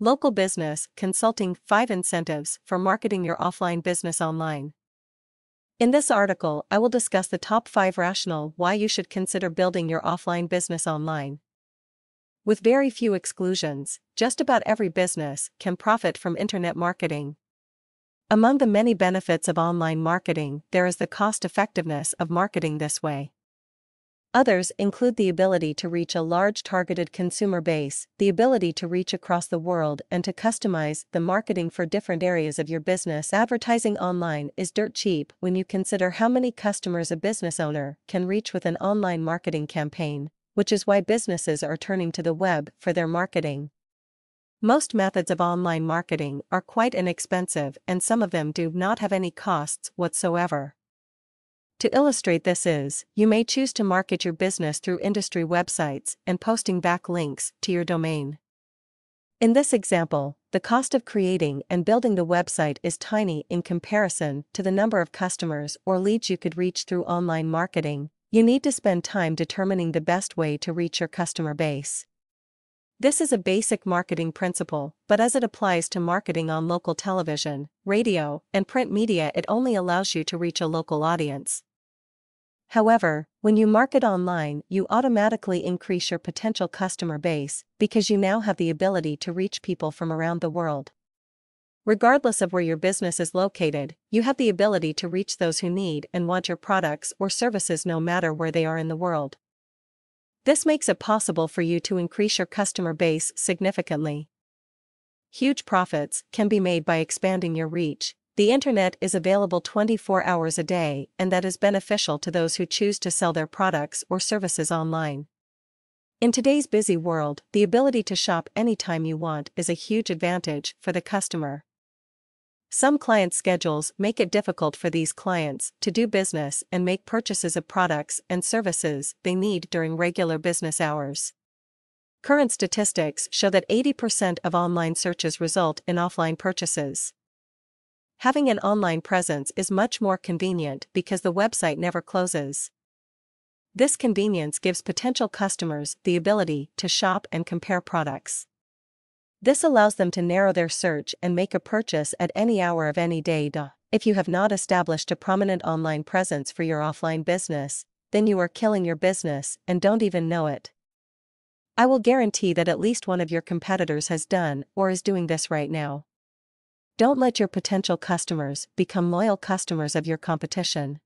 Local Business Consulting 5 Incentives for Marketing Your Offline Business Online. In this article, I will discuss the top 5 rationale why you should consider building your offline business online. With very few exclusions, just about every business can profit from internet marketing. Among the many benefits of online marketing, there is the cost effectiveness of marketing this way. Others include the ability to reach a large targeted consumer base, the ability to reach across the world and to customize the marketing for different areas of your business. Advertising online is dirt cheap when you consider how many customers a business owner can reach with an online marketing campaign, which is why businesses are turning to the web for their marketing. Most methods of online marketing are quite inexpensive and some of them do not have any costs whatsoever. To illustrate this is, you may choose to market your business through industry websites and posting backlinks to your domain. In this example, the cost of creating and building the website is tiny in comparison to the number of customers or leads you could reach through online marketing. You need to spend time determining the best way to reach your customer base. This is a basic marketing principle, but as it applies to marketing on local television, radio, and print media, it only allows you to reach a local audience, However, when you market online, you automatically increase your potential customer base because you now have the ability to reach people from around the world. Regardless of where your business is located, you have the ability to reach those who need and want your products or services no matter where they are in the world. This makes it possible for you to increase your customer base significantly. Huge profits can be made by expanding your reach, the internet is available 24 hours a day and that is beneficial to those who choose to sell their products or services online. In today's busy world, the ability to shop anytime you want is a huge advantage for the customer. Some client schedules make it difficult for these clients to do business and make purchases of products and services they need during regular business hours. Current statistics show that 80% of online searches result in offline purchases having an online presence is much more convenient because the website never closes. This convenience gives potential customers the ability to shop and compare products. This allows them to narrow their search and make a purchase at any hour of any day. If you have not established a prominent online presence for your offline business, then you are killing your business and don't even know it. I will guarantee that at least one of your competitors has done or is doing this right now. Don't let your potential customers become loyal customers of your competition.